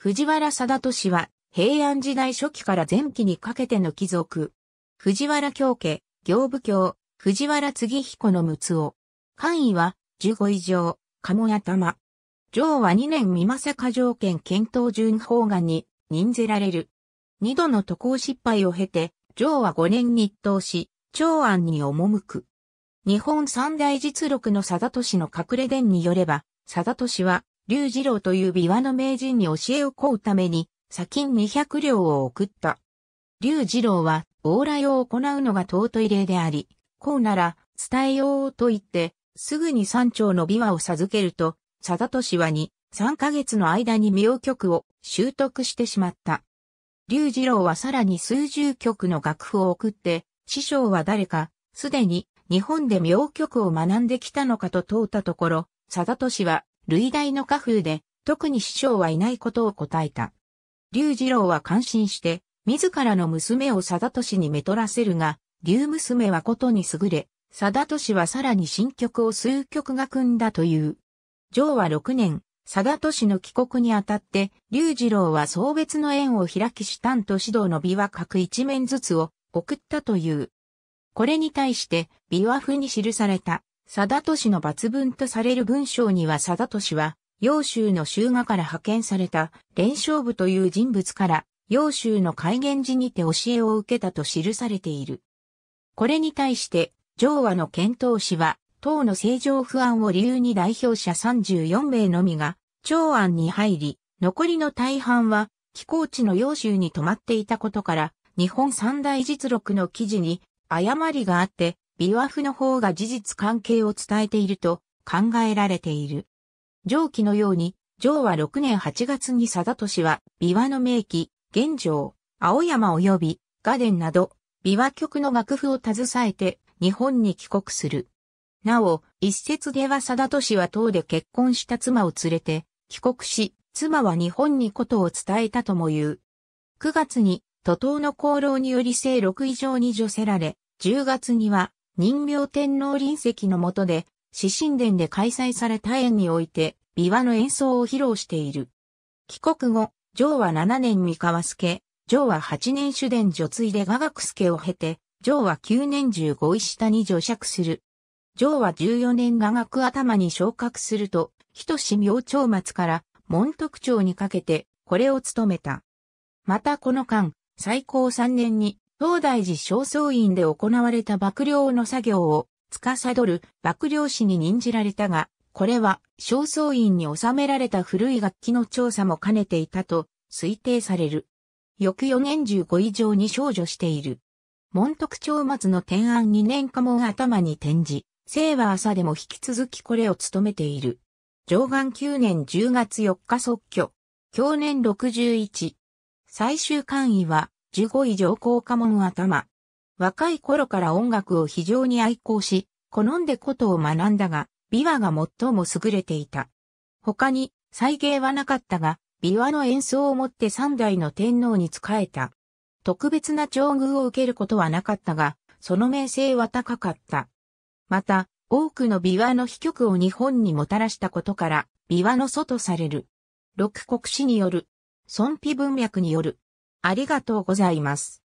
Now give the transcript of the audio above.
藤原貞俊は、平安時代初期から前期にかけての貴族。藤原京家、行部京、藤原継彦の六尾。官位は、十五以上、鴨頭。上は二年三政条件検討順法案に任ぜられる。二度の渡航失敗を経て、上は五年日当し、長安に赴く。日本三大実録の貞俊の隠れ伝によれば、貞俊は、龍二郎という琵琶の名人に教えを請うために、砂金200両を送った。龍二郎は、往来を行うのが尊い例であり、こうなら、伝えようと言って、すぐに山頂の琵琶を授けると、佐田都市はに、3ヶ月の間に妙曲を習得してしまった。龍二郎はさらに数十曲の楽譜を送って、師匠は誰か、すでに日本で妙曲を学んできたのかと問うたところ、佐田都市は類大の家風で、特に師匠はいないことを答えた。龍二郎は感心して、自らの娘を貞俊にめとらせるが、龍娘はことに優れ、貞俊はさらに新曲を数曲が組んだという。上は6年、貞俊の帰国にあたって、龍二郎は送別の縁を開きし、丹と指導の美は各一面ずつを送ったという。これに対して、美和風に記された貞俊の抜文とされる文章には貞俊は、揚州の州画から派遣された連勝部という人物から、揚州の開元寺にて教えを受けたと記されている。これに対して、上和の検討士は、党の政情不安を理由に代表者34名のみが、長安に入り、残りの大半は、寄港地の揚州に泊まっていたことから、日本三大実録の記事に誤りがあって、ビワフの方が事実関係を伝えていると考えられている。上記のように、上は6年8月に貞俊は、琵琶の名器、玄城、青山及び、ガデンなど、琵琶曲の楽譜を携えて、日本に帰国する。なお、一説では貞俊は唐で結婚した妻を連れて、帰国し、妻は日本にことを伝えたとも言う。9月に、徒党の功労により正六以上に除せられ、10月には、人明天皇臨席の下で、死神殿で開催された演において、琵琶の演奏を披露している。帰国後、上は7年三河助、上は8年主殿女追で雅楽助を経て、上は9年15位下に女爵する。上は14年雅楽頭に昇格すると、人志明朝末から門徳町にかけて、これを務めた。またこの間、最高3年に東大寺正倉院で行われた幕僚の作業を司る幕僚士に任じられたが、これは正倉院に収められた古い楽器の調査も兼ねていたと推定される。翌4年15以上に少女している。門徳長松の天安2年間も頭に転じ、生は朝でも引き続きこれを務めている。上岸9年10月4日即居。去年61。最終官位は15位上皇家門頭。若い頃から音楽を非常に愛好し、好んでことを学んだが、琵琶が最も優れていた。他に、再芸はなかったが、琵琶の演奏をもって三代の天皇に仕えた。特別な調遇を受けることはなかったが、その名声は高かった。また、多くの琵琶の秘曲を日本にもたらしたことから、琵琶の祖とされる。六国史による、孫妃文脈による、ありがとうございます。